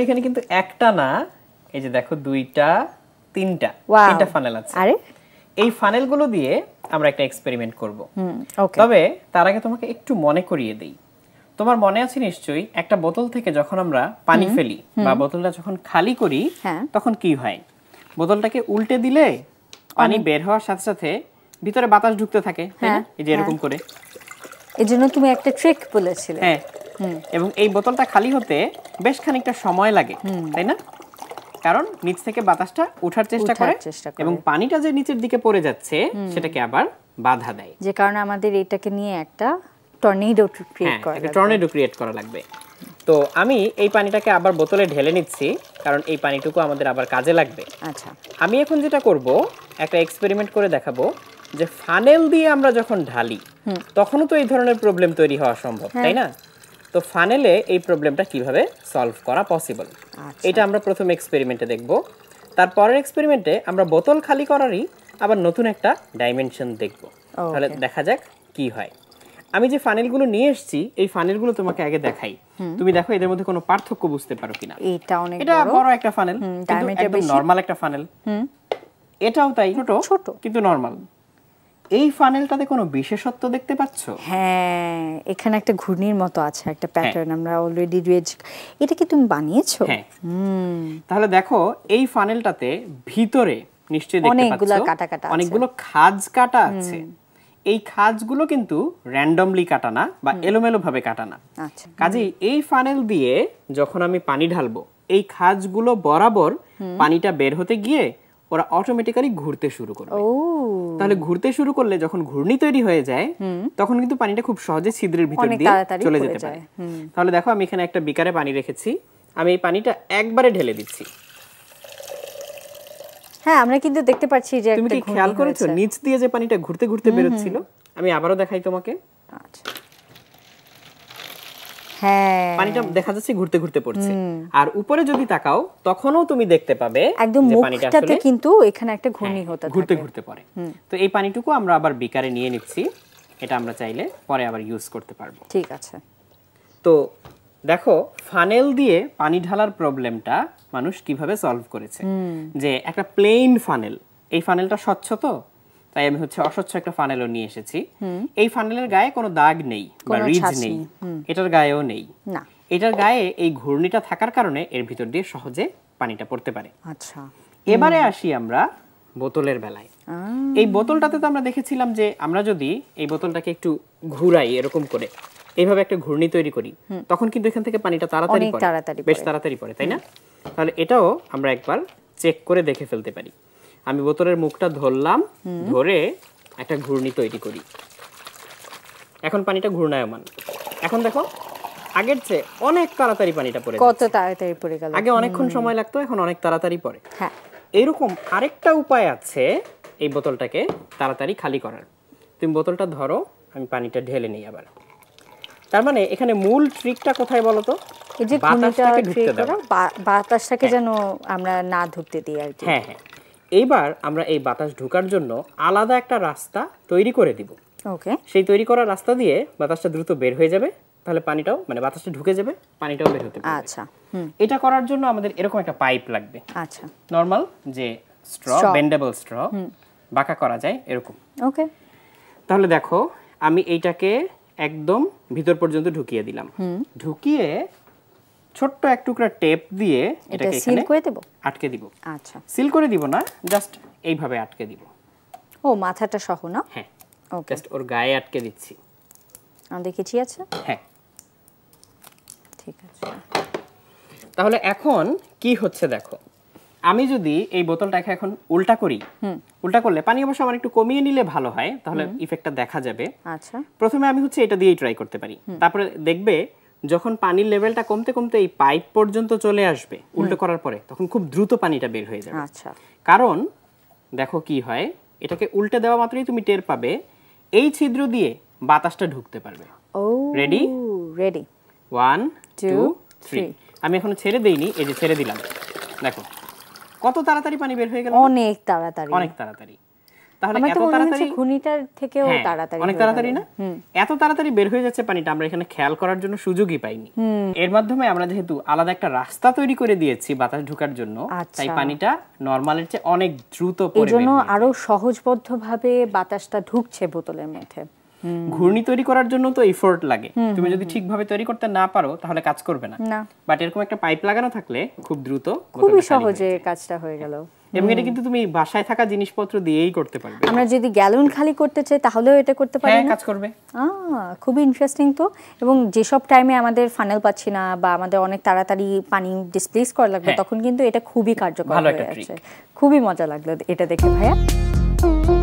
এখানে কিন্তু একটা না এই যে দেখো দুইটা তিনটা তিনটা ফানেল আছে আরে এই দিয়ে আমরা একটা এক্সপেরিমেন্ট করব তবে তার আগে তোমাকে একটু মনে করিয়ে দেই তোমার মনে আছে নিশ্চয়ই একটা বোতল থেকে যখন আমরা পানি ফেলি বা বোতলটা যখন খালি করি হ্যাঁ। তখন কি হয় বোতলটাকে উল্টে দিলে পানি বের হওয়ার সাথে সাথে ভিতরে বাতাস ঢুকতে থাকে হ্যাঁ, এই যে এরকম হ্যাঁ। করে এজন্য তুমি একটা ট্রিক বলেছিলে হ্যাঁ এবং এই বোতলটা খালি হতে বেশ খানিকটা সময় লাগে তাই না কারণ নিচ থেকে বাতাসটা ওঠার চেষ্টা করে এবং পানিটা যে নিচের দিকে পড়ে যাচ্ছে সেটাকে আবার বাধা দেয় যে কারণে আমাদের এটাকে নিয়ে একটা টর্নেডো হ্যাঁ, ক্রিয়েট করা টর্নেডো ক্রিয়েট করা লাগবে তো আমি এই পানিটাকে আবার বোতলে ঢেলে নিচ্ছি কারণ এই পানিটুকু আমাদের আবার কাজে লাগবে আচ্ছা আমি এখন যেটা করব একটা এক্সপেরিমেন্ট করে দেখাবো যে ফানেল দিয়ে আমরা যখন ঢালি তখনও তো এই ধরনের প্রবলেম তৈরি হওয়া সম্ভব হ্যাঁ। তাই না তো ফানেলে এই প্রবলেমটা কিভাবে সলভ করা পসিবল আচ্ছা। এটা আমরা প্রথম এক্সপেরিমেন্টে দেখব তারপরের এক্সপেরিমেন্টে আমরা বোতল খালি করারই আবার নতুন একটা ডাইমেনশন দেখব তাহলে দেখা যাক কি হয় আমি যে ফানেলগুলো নিয়ে এসেছি এই ফানেলগুলো তোমাকে আগে দেখাই তুমি দেখো এদের মধ্যে কোনো পার্থক্য বুঝতে পারো কিনা এটা অনেক এটা বড় একটা ফানেল একদম নরমাল একটা ফানেল এটাও তাই ছোট ছোট কিন্তু নরমাল এই ফানেলটাতে কোনো বিশেষত্ব দেখতে পাচ্ছ হ্যাঁ এখানে একটা ঘূর্ণির মতো আছে একটা প্যাটার্ন আমরা অলরেডি রেজ এটা কি তুমি বানিয়েছো হ্যাঁ তাহলে দেখো এই ফানেলটাতে ভিতরে নিশ্চয়ই দেখতে পাচ্ছ অনেকগুলো কাটা কাটা অনেকগুলো খাজ কাটা আছে এই খাজগুলো কিন্তু র্যান্ডমলি কাটা না বা এলোমেলো ভাবে কাটা না আচ্ছা। কাজেই এই ফানেল দিয়ে যখন আমি পানি ঢালবো এই খাজগুলো বরাবর পানিটা বের হতে গিয়ে ওরা অটোমেটিক্যালি ঘুরতে শুরু করবে তাহলে ঘুরতে শুরু করলে যখন ঘূর্ণি তৈরি হয়ে যায় তখন কিন্তু পানিটা খুব সহজে ছিদ্রের ভিতর দিয়ে চলে যেতে পারে তাহলে দেখো আমি এখানে একটা বিকারে পানি রেখেছি আমি এই পানিটা একবারে ঢেলে দিচ্ছি হ্যাঁ আমরা কিন্তু দেখতে পাচ্ছি যে তুমি কি খেয়াল করেছো নিচ দিয়ে যে পানিটা ঘুরতে ঘুরতে বেরোচ্ছিল আমি আবারও দেখাই তোমাকে আচ্ছা হ্যাঁ। পানিটা দেখা যাচ্ছে ঘুরতে ঘুরতে পড়ছে আর উপরে যদি তাকাও তখনও তুমি দেখতে পাবে একদম কিন্তু এখানে একটা ঘূর্ণি হ্যাঁ, হতে ঘুরতে ঘুরতে পড়ে তো এই পানিটুকু আমরা আবার বিকারে নিয়ে নিচ্ছি এটা আমরা চাইলে পরে আবার ইউজ করতে পারবো ঠিক আছে তো দেখো ফানেল দিয়ে পানি ঢালার প্রবলেমটা মানুষ কিভাবে সলভ করেছে যে একটা প্লেন ফানেল এই ফানেলটা স্বচ্ছ তো তাই আমি হচ্ছে অস্বচ্ছ একটা ফানেলও নিয়ে এসেছি এই ফানেলের গায়ে কোনো দাগ নেই বা রিজ নেই এটার গায়েও নেই এটার গায়ে এই ঘূর্ণিটা থাকার কারণে এর ভিতর দিয়ে সহজে পানিটা পড়তে পারে আচ্ছা এবারে আসি আমরা বোতলের বেলায় এই বোতলটাতে তো আমরা দেখেছিলাম যে আমরা যদি এই বোতলটাকে একটু ঘুরাই এরকম করে এইভাবে একটা ঘূর্ণি তৈরি করি তখন কিন্তু এখান থেকে পানিটা তাড়াতাড়ি বেশ তাড়াতাড়ি পড়ে তাই না তাহলে এটাও আমরা একবার চেক করে দেখে ফেলতে পারি আমি বোতলের মুখটা ধরলাম ধরে একটা ঘূর্ণি তৈরি করি এখন পানিটা ঘূর্ণায়মান এখন দেখো আগের চেয়ে অনেক তাড়াতাড়ি পানিটা পড়ে কত তাড়াতাড়ি পড়ে গেল আগে অনেকক্ষণ সময় লাগতো এখন অনেক তাড়াতাড়ি পড়ে হ্যাঁ এরকম আরেকটা উপায় আছে এই বোতলটাকে তাড়াতাড়ি খালি করার তুমি বোতলটা ধরো আমি পানিটা ঢেলে নিই আবার তার মানে এখানে মূল ট্রিকটা কোথায় বলো তো এই যে ঢুকতে দাও বাতাসটাকে হ্যাঁ। যেন আমরা না ঢুকতে দিই আর কি হ্যাঁ হ্যাঁ এইবার আমরা এই বাতাস ঢুকার জন্য আলাদা একটা রাস্তা তৈরি করে দিব ওকে সেই তৈরি করা রাস্তা দিয়ে বাতাসটা দ্রুত বের হয়ে যাবে তাহলে পানিটাও মানে বাতাসটা ঢুকে যাবে পানিটাও বের হতে পারবে আচ্ছা এটা করার জন্য আমাদের এরকম একটা পাইপ লাগবে আচ্ছা নরমাল যে স্ট্র বেন্ডেবল স্ট্র বাঁকা করা যায় এরকম ওকে তাহলে দেখো আমি এইটাকে একদম ভিতর পর্যন্ত ঢুকিয়ে দিলাম ঢুকিয়ে ছোট্ট এক টুকরা টেপ দিয়ে এটাকে সিল করে দেব আটকে দিব আচ্ছা সিল করে দিব না জাস্ট এইভাবে আটকে দিব ও মাথাটা সহ না হ্যাঁ ওকে জাস্ট ওর গায়ে আটকে দিচ্ছি আমি দেখেছি আছে হ্যাঁ ঠিক আছে তাহলে এখন কি হচ্ছে দেখো আমি যদি এই বোতলটাকে এখন উল্টা করি উল্টা করলে পানি অবশ্য আমার একটু কমিয়ে নিলে ভালো হয় তাহলে ইফেক্টটা দেখা যাবে আচ্ছা প্রথমে আমি হচ্ছে এটা দিয়েই ট্রাই করতে পারি তারপরে দেখবে যখন পানির লেভেলটা কমতে কমতে এই পাইপ পর্যন্ত চলে আসবে উল্টো করার পরে তখন খুব দ্রুত পানিটা বের হয়ে যাবে আচ্ছা কারণ দেখো কি হয় এটাকে উল্টে দেওয়া মাত্রই তুমি টের পাবে এই ছিদ্র দিয়ে বাতাসটা ঢুকতে পারবে ও ready ready one two three আমি এখনো ছেড়ে দেইনি এই যে ছেড়ে দিলাম দেখো কত তাড়াতাড়ি পানি বের হয়ে গেল অনেক তাড়াতাড়ি অনেক তাড়াতাড়ি তাহলে এত তাড়াতাড়ি খুনিটার থেকেও হ্যাঁ, তাড়াতাড়ি অনেক তাড়াতাড়ি না এত তাড়াতাড়ি বের হয়ে যাচ্ছে পানিটা আমরা এখানে খেয়াল করার জন্য সুযোগই পাইনি এর মাধ্যমে আমরা যেহেতু আলাদা একটা রাস্তা তৈরি করে দিয়েছি বাতাস ঢোকার জন্য আচ্ছা। তাই পানিটা চেয়ে অনেক দ্রুত আরো সহজবদ্ধভাবে বাতাসটা ঢুকছে বোতলের মধ্যে ঘূর্ণি তৈরি করার জন্য তো এফোর্ট লাগে তুমি যদি ঠিকভাবে তৈরি করতে না পারো তাহলে কাজ করবে না বাট এরকম একটা পাইপ লাগানো থাকলে খুব দ্রুত খুবই সহজে কাজটা হয়ে গেল এবং এটা কিন্তু তুমি বাসায় থাকা জিনিসপত্র দিয়েই করতে পারবে আমরা যদি গ্যালন খালি করতে চাই তাহলেও এটা করতে পারি হ্যাঁ কাজ করবে খুবই ইন্টারেস্টিং তো এবং যেসব টাইমে আমাদের ফানেল পাচ্ছি না বা আমাদের অনেক তাড়াতাড়ি পানি ডিসপ্লেস করা লাগবে হ্যাঁ। তখন কিন্তু এটা খুবই কার্যকর হয়ে যাচ্ছে খুবই মজা লাগলো এটা দেখে ভাইয়া